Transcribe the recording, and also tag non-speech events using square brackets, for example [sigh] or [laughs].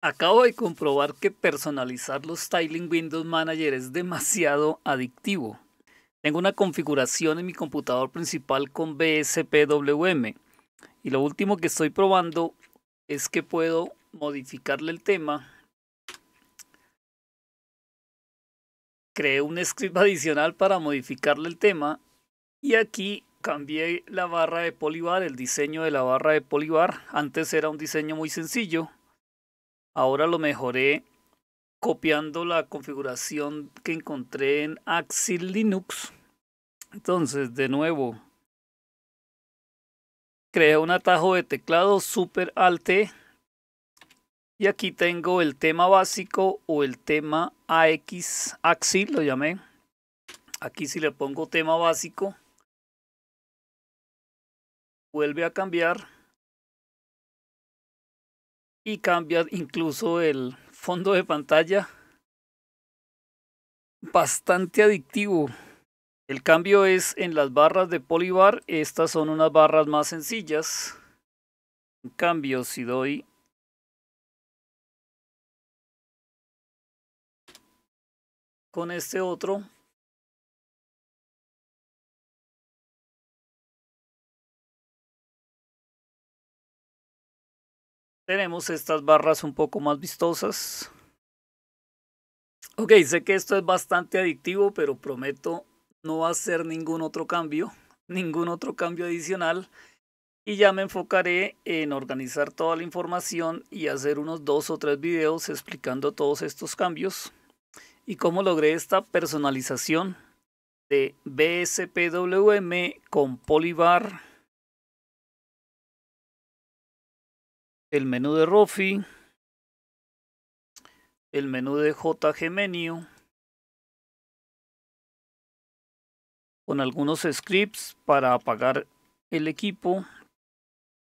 Acabo de comprobar que personalizar los Styling Windows Manager es demasiado adictivo. Tengo una configuración en mi computador principal con BSPWM y lo último que estoy probando es que puedo modificarle el tema. Creé un script [laughs] adicional para modificarle el tema y aquí cambié la barra de Polybar, el diseño de la barra de Polybar. Antes era un diseño muy sencillo Ahora lo mejoré copiando la configuración que encontré en Axi Linux. Entonces, de nuevo, creé un atajo de teclado super alto. y aquí tengo el tema básico o el tema AX Axi, lo llamé. Aquí si le pongo tema básico, vuelve a cambiar y cambia incluso el fondo de pantalla. Bastante adictivo. El cambio es en las barras de Polybar. Estas son unas barras más sencillas. En cambio, si doy con este otro Tenemos estas barras un poco más vistosas. Ok, sé que esto es bastante adictivo, pero prometo no va a hacer ningún otro cambio, [laughs] ningún otro cambio adicional. Y ya me enfocaré en organizar toda la información y hacer unos dos o tres videos explicando todos estos cambios y cómo logré esta personalización de BSPWM con Polybar el menú de Rofi, el menú de JG con algunos scripts para apagar el equipo.